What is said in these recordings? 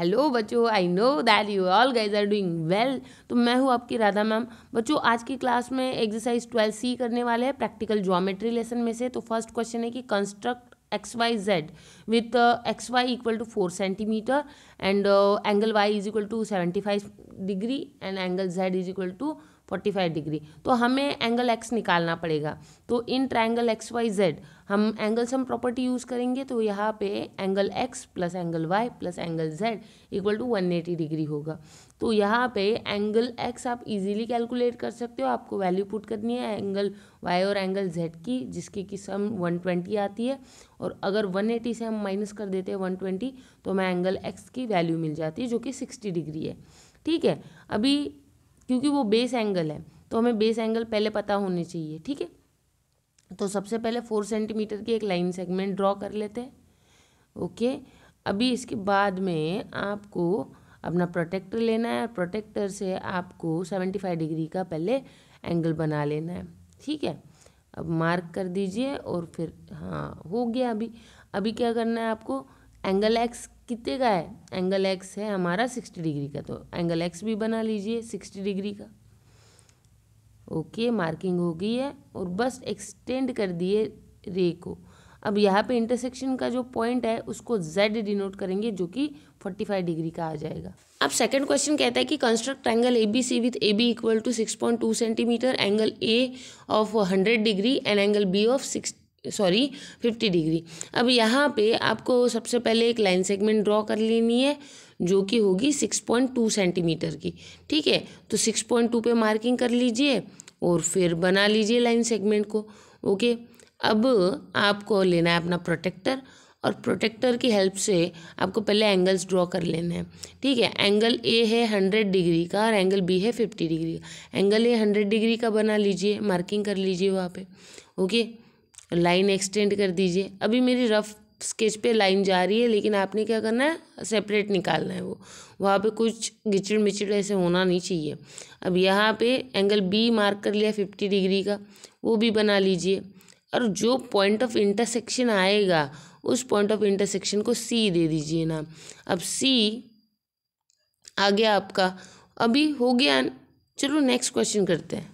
hello बच्चों I know that you all guys are doing well तो मैं हूँ आपकी राधा मैम बच्चों आज की क्लास में एक्सरसाइज ट्वेल्व सी करने वाले हैं प्रैक्टिकल ज्योमेट्री लेसन में से तो फर्स्ट क्वेश्चन है कि construct X Y Z with X Y equal to four centimetre and angle Y is equal to seventy five degree and angle Z is equal to 45 degree तो हमें angle X निकालना पड़ेगा तो in triangle X Y Z हम angle sum property use करेंगे तो यहाँ पे angle X plus angle Y plus angle Z equal to 180 degree होगा तो यहाँ पे एंगल एक्स आप इजीली कैलकुलेट कर सकते हो आपको वैल्यू पुट करनी है एंगल वाई और एंगल जेड की जिसकी कि सम 120 आती है और अगर 180 से हम माइनस कर देते हैं 120 तो हमें एंगल एक्स की वैल्यू मिल जाती है जो कि 60 डिग्री है ठीक है अभी क्योंकि वो बेस एंगल है तो हमें बेस एंगल पहले पता होने चाहिए ठीक है तो सबसे पहले फोर सेंटीमीटर की एक लाइन सेगमेंट ड्रॉ कर लेते हैं ओके अभी इसके बाद में आपको अपना प्रोटेक्टर लेना है और प्रोटेक्टर से आपको सेवेंटी फाइव डिग्री का पहले एंगल बना लेना है ठीक है अब मार्क कर दीजिए और फिर हाँ हो गया अभी अभी क्या करना है आपको एंगल एक्स कितने का है एंगल एक्स है हमारा सिक्सटी डिग्री का तो एंगल एक्स भी बना लीजिए सिक्सटी डिग्री का ओके मार्किंग हो गई है और बस एक्सटेंड कर दिए रे को अब यहाँ पे इंटरसेक्शन का जो पॉइंट है उसको जेड डिनोट करेंगे जो कि 45 डिग्री का आ जाएगा अब सेकंड क्वेश्चन कहता है कि construct angle A B C with A B equal to six point two centimetre angle A of 100 degree and angle B of six sorry fifty degree अब यहाँ पे आपको सबसे पहले एक लाइन सेगमेंट ड्रॉ कर लेनी है जो कि होगी सिक्स पॉइंट टू सेंटीमीटर की ठीक है तो सिक्स पॉइंट टू पर मार्किंग कर लीजिए और फिर बना लीजिए लाइन सेगमेंट को ओके अब आपको लेना है अपना प्रोटेक्टर और प्रोटेक्टर की हेल्प से आपको पहले एंगल्स ड्रॉ कर लेने हैं ठीक है एंगल ए है हंड्रेड डिग्री का और एंगल बी है फिफ्टी डिग्री का एंगल ए हंड्रेड डिग्री का बना लीजिए मार्किंग कर लीजिए वहाँ पे ओके लाइन एक्सटेंड कर दीजिए अभी मेरी रफ़ स्केच पे लाइन जा रही है लेकिन आपने क्या करना है सेपरेट निकालना है वो वहाँ पे कुछ गिचड़ मिचड़ ऐसे होना नहीं चाहिए अब यहाँ पे एंगल बी मार्क कर लिया फिफ्टी डिग्री का वो भी बना लीजिए और जो पॉइंट ऑफ इंटरसेक्शन आएगा उस पॉइंट ऑफ इंटरसेक्शन को सी दे दीजिए नाम अब सी आ गया आपका अभी हो गया चलो नेक्स्ट क्वेश्चन करते हैं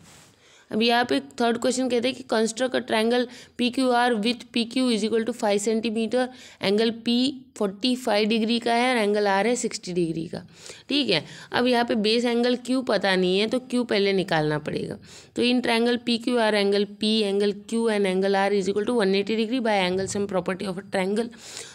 अब यहाँ पे थर्ड क्वेश्चन कहते हैं कि construct a P Q R with P Q is equal to five centimetre angle P forty five degree का है और एंगल आर है सिक्सटी डिग्री का ठीक है अब यहाँ पे बेस एंगल क्यू पता नहीं है तो क्यू पहले निकालना पड़ेगा तो in triangle P Q R angle P angle Q and angle R is equal to one eighty degree by angle sum property of a triangle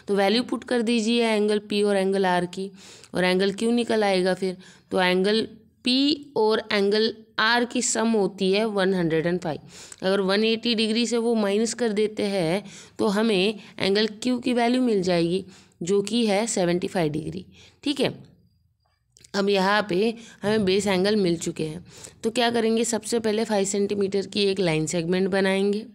तो वैल्यू पुट कर दीजिए एंगल पी और एंगल आर की और angle Q निकल आएगा फिर तो एंगल पी और एंगल आर की सम होती है वन हंड्रेड एंड फाइव अगर वन एटी डिग्री से वो माइनस कर देते हैं तो हमें एंगल क्यू की वैल्यू मिल जाएगी जो कि है सेवेंटी फाइव डिग्री ठीक है अब यहाँ पे हमें बेस एंगल मिल चुके हैं तो क्या करेंगे सबसे पहले फाइव सेंटीमीटर की एक लाइन सेगमेंट बनाएंगे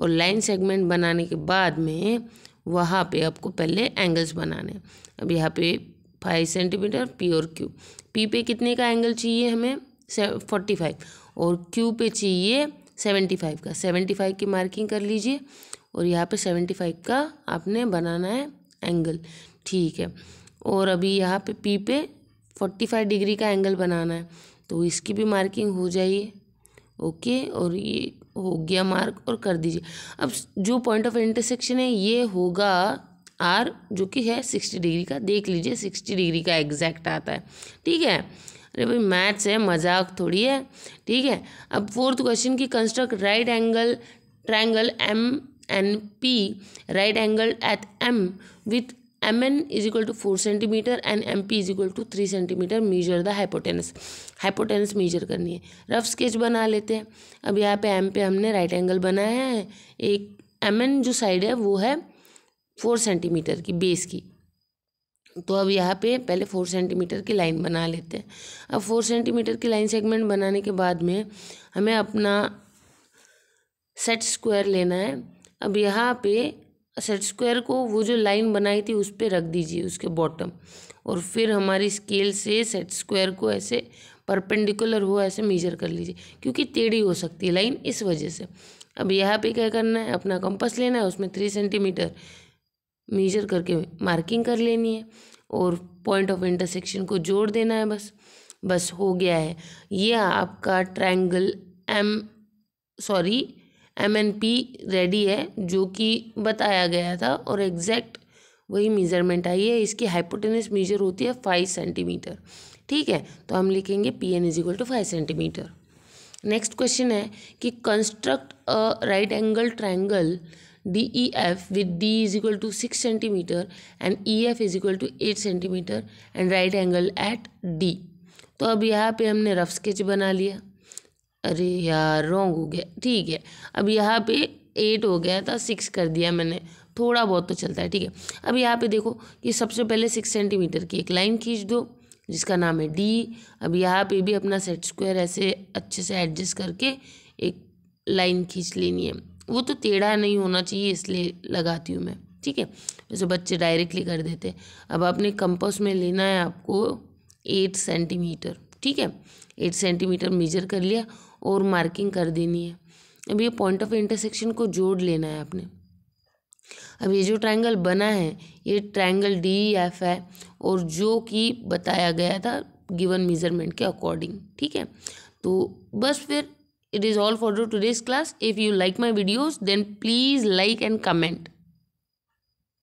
और लाइन सेगमेंट बनाने के बाद में वहाँ पे आपको पहले एंगल्स बनाने अब यहाँ पे फाइव सेंटीमीटर पी और क्यू पी पे कितने का एंगल चाहिए हमें फोर्टी फाइव और क्यू पे चाहिए सेवेंटी फाइव का सेवेंटी फाइव की मार्किंग कर लीजिए और यहाँ पे सेवेंटी फाइव का आपने बनाना है एंगल ठीक है और अभी यहाँ पे पी पे फोर्टी फाइव डिग्री का एंगल बनाना है तो इसकी भी मार्किंग हो जाइए ओके और ये हो गया मार्क और कर दीजिए अब जो पॉइंट ऑफ इंटरसेक्शन है ये होगा आर जो कि है सिक्सटी डिग्री का देख लीजिए सिक्सटी डिग्री का एग्जैक्ट आता है ठीक है अरे भाई मैथ्स है मजाक थोड़ी है ठीक है अब फोर्थ क्वेश्चन की construct right angle triangle M N P right angle at M with M N is equal to four centimetre and M P is equal to three centimetre measure the hypotenuse hypotenuse measure करनी है rough sketch बना लेते हैं अब यहाँ पे M पे हमने राइट एंगल बनाया है एक एम एन जो साइड है वो है फोर सेंटीमीटर की बेस की तो अब यहाँ पे पहले फोर सेंटीमीटर की लाइन बना लेते हैं अब फोर सेंटीमीटर की लाइन सेगमेंट बनाने के बाद में हमें अपना सेट स्क्वायर लेना है अब यहाँ पे सेट स्क्वायर को वो जो लाइन बनाई थी उस पर रख दीजिए उसके बॉटम और फिर हमारी स्केल से सेट स्क्वायर को ऐसे परपेंडिकुलर हो ऐसे मेजर कर लीजिए क्योंकि टेढ़ी हो सकती है लाइन इस वजह से अब यहाँ पे क्या करना है अपना कंपस लेना है उसमें थ्री सेंटीमीटर मेजर करके मार्किंग कर लेनी है और पॉइंट ऑफ इंटरसेक्शन को जोड़ देना है बस बस हो गया है ये आपका triangle M sorry M N P ready है जो कि बताया गया था और एग्जैक्ट वही मेज़रमेंट आई है इसकी हाइपोटेनस मेजर होती है फाइव सेंटीमीटर ठीक है तो हम लिखेंगे P N is equal to five centimetre next question है कि construct a right angle triangle D E with D is equal to six centimetre and E F is equal to eight centimetre and right angle at D तो अब यहाँ पे हमने rough sketch बना लिया अरे यार रॉन्ग हो गया ठीक है अब यहाँ पे एट हो गया था सिक्स कर दिया मैंने थोड़ा बहुत तो चलता है ठीक है अब यहाँ पे देखो कि सबसे पहले सिक्स सेंटीमीटर की एक लाइन खींच दो जिसका नाम है डी अब यहाँ पे भी अपना सेट स्क्वायर ऐसे अच्छे से एडजस्ट करके एक लाइन खींच लेनी है वो तो टेढ़ा नहीं होना चाहिए इसलिए लगाती हूँ मैं ठीक है जैसे बच्चे डायरेक्टली कर देते हैं अब आपने कंपस में लेना है आपको एट सेंटीमीटर ठीक है एट सेंटीमीटर मेजर कर लिया और मार्किंग कर देनी है अब ये पॉइंट ऑफ इंटरसेक्शन को जोड़ लेना है आपने अब ये जो ट्रायंगल बना है ये ट्रायंगल डी एफ है और जो कि बताया गया था गिवन मेजरमेंट के अकॉर्डिंग ठीक है तो बस फिर it is all for today's class if you like my videos then please like and comment